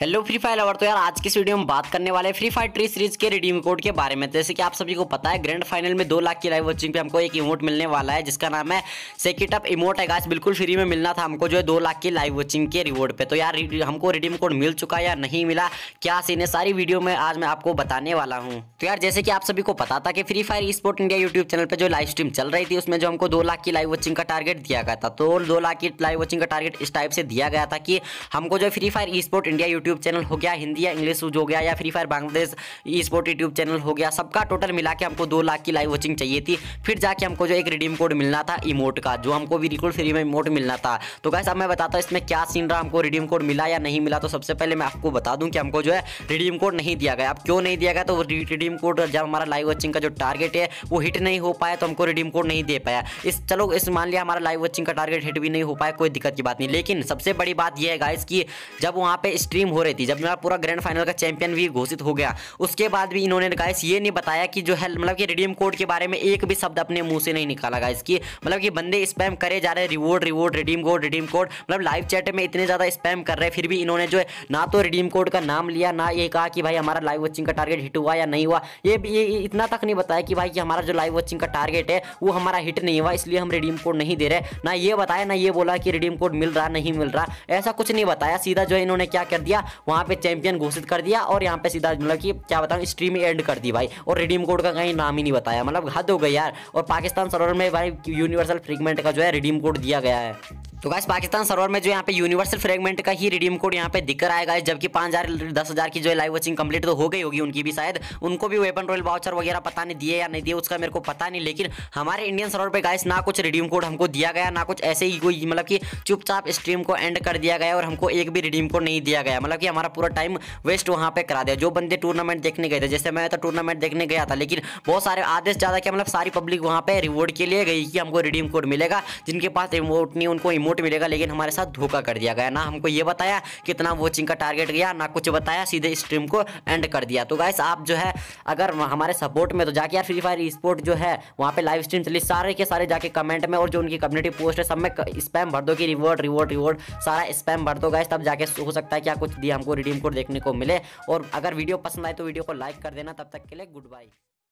hello free fire lover तो यार आज की वीडियो में बात करने वाले फ्री फायर ट्री सीरीज के रिडीम कोड के बारे में तो जैसे कि आप सभी को पता है ग्रैंड फाइनल में दो लाख की लाइव वॉचिंग पे हमको एक इमोट मिलने वाला है जिसका नाम है सेकिट अप इमोट है गाइस बिल्कुल फ्री में मिलना था हमको जो है दो लाख की लाइव वॉचिंग के रिवॉर्ड पे तो यार हमको रिडीम कोड मिल चुका या नहीं मिला क्या सीन है सारी वीडियो में आज मैं आपको बताने वाला हूँ तो यार जैसे कि आप सभी को पता था कि Free Fire sport India YouTube channel पर जो लाइव स्ट्रीम चल रही थी उसमें जो हमको दो लाख की लाइव वॉचिंग का टारगेट दिया गया था तो दो लाख की लाइव वॉचिंग का टारगेट इस टाइप से दिया गया था कि हमको जो Free Fire sport India YouTube channel हो गया हिंदी या इंग्लिश हो गया या Free Fire Bangladesh e sport YouTube channel हो गया सबका टोटल मिला के हमको दो लाख की लाइव वॉचिंग चाहिए थी फिर जाके हमको जो एक रिडीम कोड मिलना था इमोट का जो हमको बिल्कुल फ्री में इमोट मिलना था तो कैसे अब मैं बताता हूँ इसमें क्या सीन रहा हमको रिडीम कोड मिला या नहीं मिला तो सबसे पहले मैं आपको बता दूँ कि हमको जो है रिडीम कोड नहीं दिया गया अब क्यों नहीं दिया गया तो रिडीम कोड जब हमारा लाइव वॉचिंग का जो टारगेट है वो हिट नहीं हो पाया तो हमको रिडीम कोड नहीं दे पाया इस चलो इस मान लिया हमारा लाइव वॉचिंग का टारगेट हिट भी नहीं हो पाया कोई दिक्कत की बात नहीं लेकिन सबसे बड़ी बात यह है गाइस कि जब वहाँ पे स्ट्रीम हो रही थी जब मेरा पूरा ग्रैंड फाइनल का चैंपियन भी घोषित हो गया उसके बाद भी इन्होंने गाइस ये नहीं बताया कि जो है मतलब कि रिडीम कोड के बारे में एक भी शब्द अपने मुंह से नहीं निकाला गाइस कि मतलब कि बंदे स्पैम करे जा रहे reward reward redeem code redeem code मतलब लाइव चैट में इतने ज़्यादा स्पैम कर रहे हैं फिर भी इन्होंने जो है ना तो रिडीम कोड का नाम लिया ना ये कहा कि भाई हमारा लाइव वॉचिंग का टारगेट हिट हुआ या नहीं हुआ ये भी ये इतना तक नहीं बताया कि भाई कि हमारा जो लाइव वॉचिंग का टारगेट है वो हमारा हिट नहीं हुआ इसलिए हम रिडीम कोड नहीं दे रहे ना ये बताया ना ये बोला कि रिडीम कोड मिल रहा नहीं मिल रहा ऐसा कुछ नहीं बताया सीधा जो है इन्होंने क्या कर दिया वहाँ पे चैंपियन घोषित कर दिया और यहाँ पे सीधा मतलब कि क्या बताऊँ स्ट्रीम एंड कर दी भाई और रिडीम कोड का कहीं नाम ही नहीं बताया मतलब हद हो गई यार और पाकिस्तान सरोवर में भाई यूनिवर्सल फ्रीगमेंट का जो है रिडीम कोड दिया गया है तो गाइस पाकिस्तान सर्वर में जो यहाँ पे यूनिवर्सल फ्रेगमेंट का ही रिडीम कोड यहाँ पे दिखकर आएगा जबकि पाँच हजार दस हजार की जो लाइव वॉचिंग कंप्लीट तो हो गई होगी उनकी भी शायद उनको भी वेपन रॉयल वाउचर वगैरह पता नहीं दिए या नहीं दिए उसका मेरे को पता नहीं लेकिन हमारे इंडियन सर्वर पर गाइस ना कुछ रिडीम कोड हमको दिया गया ना कुछ ऐसे ही कोई मतलब कि चुपचाप स्ट्रीम को एंड कर दिया गया और हमको एक भी रिडीम कोड नहीं दिया गया मतलब कि हमारा पूरा टाइम वेस्ट वहाँ पे करा दिया जो बंदे टूर्नामेंट देखने गए थे जैसे मैं तो टूर्नामेंट देखने गया था लेकिन बहुत सारे आदेश ज़्यादा क्या मतलब सारी पब्लिक वहाँ पे रिवॉर्ड के लिए गई कि हमको रिडीम कोड मिलेगा जिनके पास रिमोट नहीं उनको इमोट वोट मिलेगा लेकिन हमारे साथ धोखा कर दिया गया ना हमको ये बताया कितना वोचिंग का टारगेट गया ना कुछ बताया सीधे स्ट्रीम को एंड कर दिया तो गाइस आप जो है अगर हमारे सपोर्ट में तो जाके यार फ्री फायर स्पोर्ट जो है वहाँ पे लाइव स्ट्रीम चली सारे के सारे जाके कमेंट में और जो उनकी कम्युनिटी पोस्ट है सब में स्पैम भर दो कि रिवॉर्ड रिवॉर्ड रिवॉर्ड सारा स्पैम भर दो गाइस तब जाके हो सकता है क्या कुछ दिया हमको रिडीम कोड देखने को मिले और अगर वीडियो पसंद आए तो वीडियो को लाइक कर देना तब तक के लिए गुड बाय